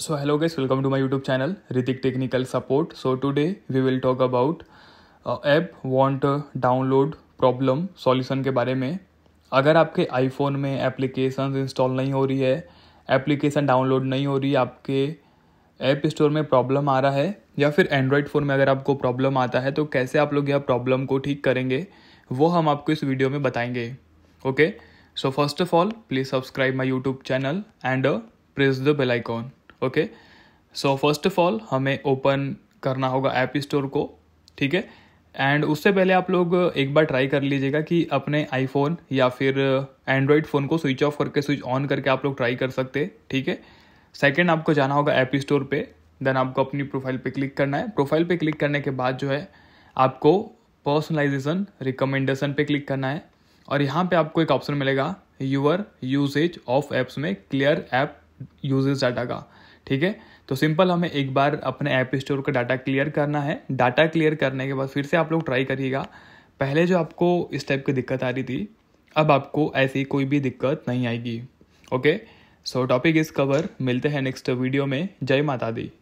so hello guys welcome to my youtube channel Ritik technical support so today we will talk about app won't download problem solution के बारे में अगर आपके iPhone में application install नहीं हो रही है एप्लीकेशन डाउनलोड नहीं हो रही आपके ऐप स्टोर में प्रॉब्लम आ रहा है या फिर एंड्रॉयड फ़ोन में अगर आपको प्रॉब्लम आता है तो कैसे आप लोग यह प्रॉब्लम को ठीक करेंगे वो हम आपको इस वीडियो में बताएंगे okay so first of all please subscribe my YouTube channel and press the bell icon okay so first of all हमें ओपन करना होगा ऐप स्टोर को ठीक है एंड उससे पहले आप लोग एक बार ट्राई कर लीजिएगा कि अपने आईफोन या फिर एंड्रॉयड फ़ोन को स्विच ऑफ करके स्विच ऑन करके आप लोग ट्राई कर सकते ठीक है सेकेंड आपको जाना होगा ऐप स्टोर पे देन आपको अपनी प्रोफाइल पे क्लिक करना है प्रोफाइल पे क्लिक करने के बाद जो है आपको पर्सनलाइजेशन रिकमेंडेशन पे क्लिक करना है और यहाँ पे आपको एक ऑप्शन मिलेगा यूअर यूजेज ऑफ एप्स में क्लियर ऐप यूजेज डाटा का ठीक है तो सिंपल हमें एक बार अपने ऐप स्टोर का डाटा क्लियर करना है डाटा क्लियर करने के बाद फिर से आप लोग ट्राई करिएगा पहले जो आपको इस टाइप की दिक्कत आ रही थी अब आपको ऐसी कोई भी दिक्कत नहीं आएगी okay so topic is cover मिलते हैं नेक्स्ट वीडियो में जय माता दी